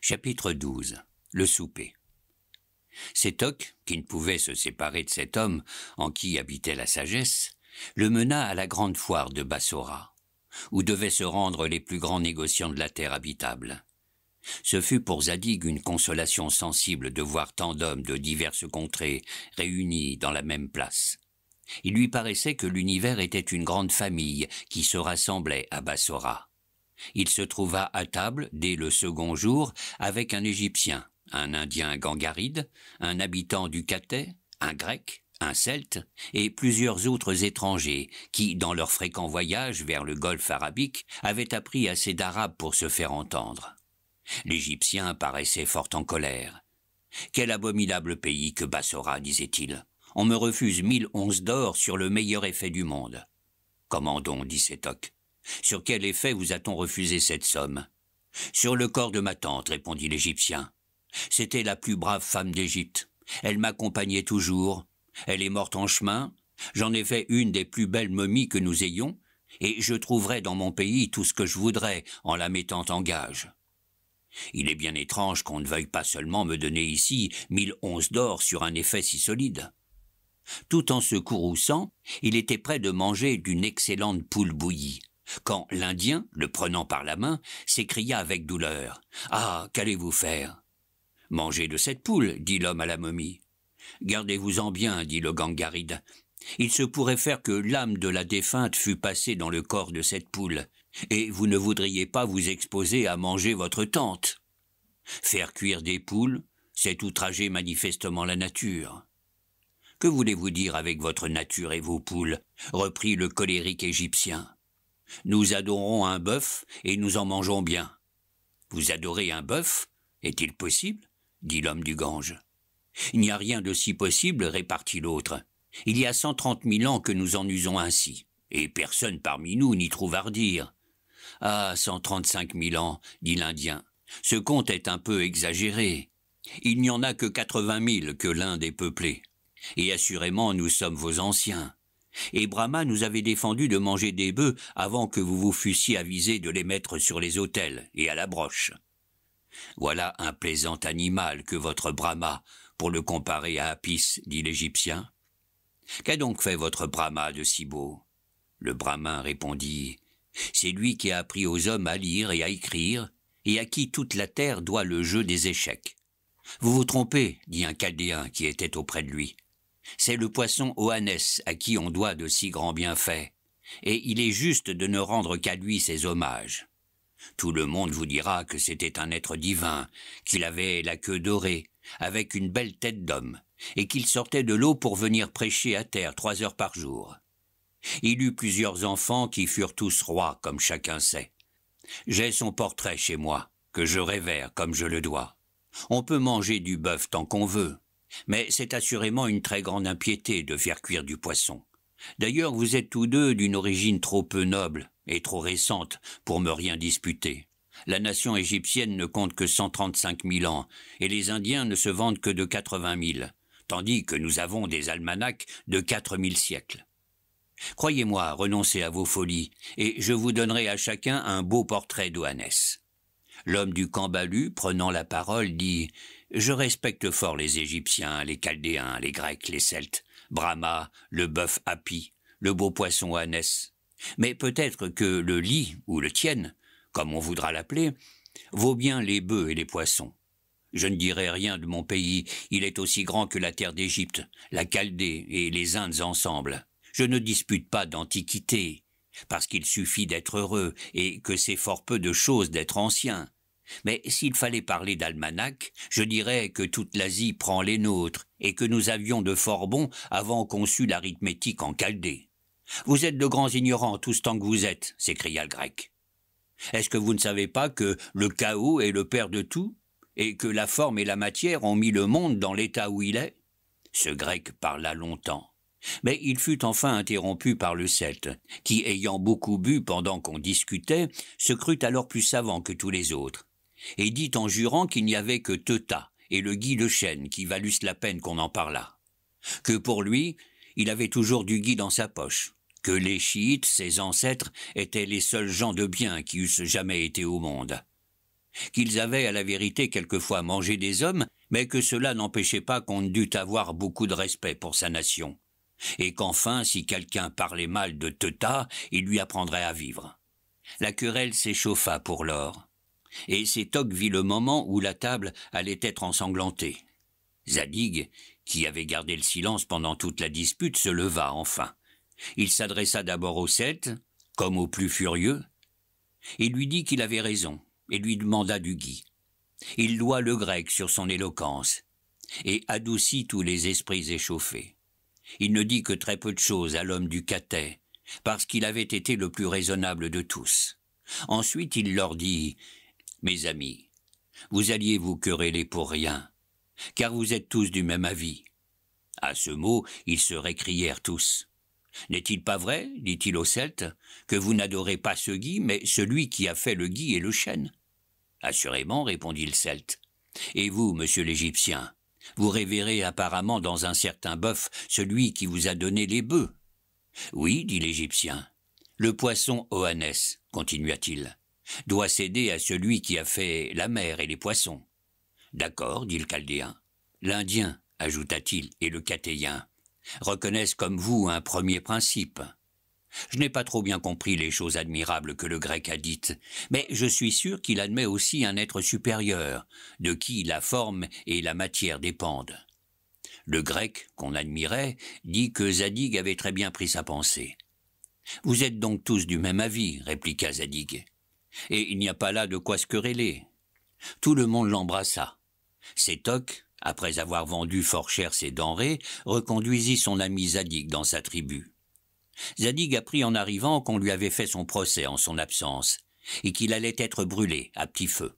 Chapitre XII Le souper. Sétoc, qui ne pouvait se séparer de cet homme en qui habitait la sagesse, le mena à la grande foire de Bassora, où devaient se rendre les plus grands négociants de la terre habitable. Ce fut pour Zadig une consolation sensible de voir tant d'hommes de diverses contrées réunis dans la même place. Il lui paraissait que l'univers était une grande famille qui se rassemblait à Bassora. Il se trouva à table dès le second jour avec un Égyptien, un Indien gangaride, un habitant du Cathay, un Grec, un Celte et plusieurs autres étrangers qui, dans leurs fréquents voyages vers le golfe arabique, avaient appris assez d'arabe pour se faire entendre. L'Égyptien paraissait fort en colère. Quel abominable pays que Bassora, disait-il. On me refuse mille onces d'or sur le meilleur effet du monde. Comment donc, dit sur quel effet vous a-t-on refusé cette somme Sur le corps de ma tante, répondit l'Égyptien. C'était la plus brave femme d'Égypte. Elle m'accompagnait toujours. Elle est morte en chemin. J'en ai fait une des plus belles momies que nous ayons, et je trouverai dans mon pays tout ce que je voudrais en la mettant en gage. Il est bien étrange qu'on ne veuille pas seulement me donner ici mille onces d'or sur un effet si solide. Tout en se courrouçant, il était prêt de manger d'une excellente poule bouillie quand l'Indien, le prenant par la main, s'écria avec douleur. Ah. Qu'allez-vous faire? Manger de cette poule, dit l'homme à la momie. Gardez-vous en bien, dit le gangaride. Il se pourrait faire que l'âme de la défunte fût passée dans le corps de cette poule, et vous ne voudriez pas vous exposer à manger votre tante. Faire cuire des poules, c'est outrager manifestement la nature. Que voulez-vous dire avec votre nature et vos poules reprit le colérique égyptien. Nous adorons un bœuf et nous en mangeons bien. Vous adorez un bœuf Est-il possible dit l'homme du Gange. Il n'y a rien de si possible, répartit l'autre. Il y a cent trente mille ans que nous en usons ainsi, et personne parmi nous n'y trouve à redire. Ah, cent trente-cinq mille ans, dit l'Indien. Ce compte est un peu exagéré. Il n'y en a que quatre-vingt mille que l'Inde est peuplée. Et assurément nous sommes vos anciens. Et Brahma nous avait défendu de manger des bœufs avant que vous vous fussiez avisé de les mettre sur les autels et à la broche. Voilà un plaisant animal que votre Brahma, pour le comparer à Apis, dit l'Égyptien. Qu'a donc fait votre Brahma de si beau Le Brahmin répondit C'est lui qui a appris aux hommes à lire et à écrire, et à qui toute la terre doit le jeu des échecs. Vous vous trompez, dit un Chaldéen qui était auprès de lui. C'est le poisson Oannès à qui on doit de si grands bienfaits, et il est juste de ne rendre qu'à lui ses hommages. Tout le monde vous dira que c'était un être divin, qu'il avait la queue dorée, avec une belle tête d'homme, et qu'il sortait de l'eau pour venir prêcher à terre trois heures par jour. Il eut plusieurs enfants qui furent tous rois, comme chacun sait. J'ai son portrait chez moi, que je révère comme je le dois. On peut manger du bœuf tant qu'on veut, mais c'est assurément une très grande impiété de faire cuire du poisson. D'ailleurs, vous êtes tous deux d'une origine trop peu noble et trop récente pour me rien disputer. La nation égyptienne ne compte que trente-cinq mille ans, et les Indiens ne se vendent que de 80 000, tandis que nous avons des almanachs de quatre mille siècles. Croyez-moi, renoncez à vos folies, et je vous donnerai à chacun un beau portrait d'Oannès. L'homme du Cambalu, prenant la parole, dit Je respecte fort les Égyptiens, les Chaldéens, les Grecs, les Celtes, Brahma, le bœuf Api, le beau poisson Anes. Mais peut-être que le lit, ou le tienne, comme on voudra l'appeler, vaut bien les bœufs et les poissons. Je ne dirai rien de mon pays, il est aussi grand que la terre d'Égypte, la Chaldée et les Indes ensemble. Je ne dispute pas d'antiquité, parce qu'il suffit d'être heureux et que c'est fort peu de choses d'être ancien. Mais s'il fallait parler d'almanach, je dirais que toute l'Asie prend les nôtres et que nous avions de fort bons avant qu'on conçu l'arithmétique en caldé. Vous êtes de grands ignorants tout ce temps que vous êtes, s'écria le grec. Est-ce que vous ne savez pas que le chaos est le père de tout et que la forme et la matière ont mis le monde dans l'état où il est? Ce grec parla longtemps. Mais il fut enfin interrompu par le Celte, qui, ayant beaucoup bu pendant qu'on discutait, se crut alors plus savant que tous les autres, et dit en jurant qu'il n'y avait que Teuta et le Guy de Chêne qui valussent la peine qu'on en parlât. Que pour lui, il avait toujours du Guy dans sa poche, que les chiites, ses ancêtres, étaient les seuls gens de bien qui eussent jamais été au monde qu'ils avaient à la vérité quelquefois mangé des hommes, mais que cela n'empêchait pas qu'on dût avoir beaucoup de respect pour sa nation, et qu'enfin, si quelqu'un parlait mal de Teta, il lui apprendrait à vivre. La querelle s'échauffa pour l'or, et Sétoc vit le moment où la table allait être ensanglantée. Zadig, qui avait gardé le silence pendant toute la dispute, se leva enfin. Il s'adressa d'abord aux sept, comme aux plus furieux, et lui dit qu'il avait raison, et lui demanda du gui. Il loua le grec sur son éloquence, et adoucit tous les esprits échauffés. Il ne dit que très peu de choses à l'homme du Catet, parce qu'il avait été le plus raisonnable de tous. Ensuite il leur dit Mes amis, vous alliez vous quereller pour rien, car vous êtes tous du même avis. À ce mot, ils se récrièrent tous. N'est-il pas vrai, dit-il au Celtes, que vous n'adorez pas ce gui, mais celui qui a fait le gui et le chêne Assurément, répondit le Celte. Et vous, monsieur l'Égyptien, vous révérez apparemment dans un certain bœuf celui qui vous a donné les bœufs. Oui, dit l'Égyptien. Le poisson Oannès, continua-t-il, doit céder à celui qui a fait la mer et les poissons. D'accord, dit le Chaldéen. L'Indien, ajouta-t-il, et le cathéen, reconnaissent comme vous un premier principe. Je n'ai pas trop bien compris les choses admirables que le grec a dites, mais je suis sûr qu'il admet aussi un être supérieur, de qui la forme et la matière dépendent. Le grec, qu'on admirait, dit que Zadig avait très bien pris sa pensée. Vous êtes donc tous du même avis, répliqua Zadig. Et il n'y a pas là de quoi se quereller. Tout le monde l'embrassa. Sétoc, après avoir vendu fort cher ses denrées, reconduisit son ami Zadig dans sa tribu. Zadig apprit en arrivant qu'on lui avait fait son procès en son absence et qu'il allait être brûlé à petit feu.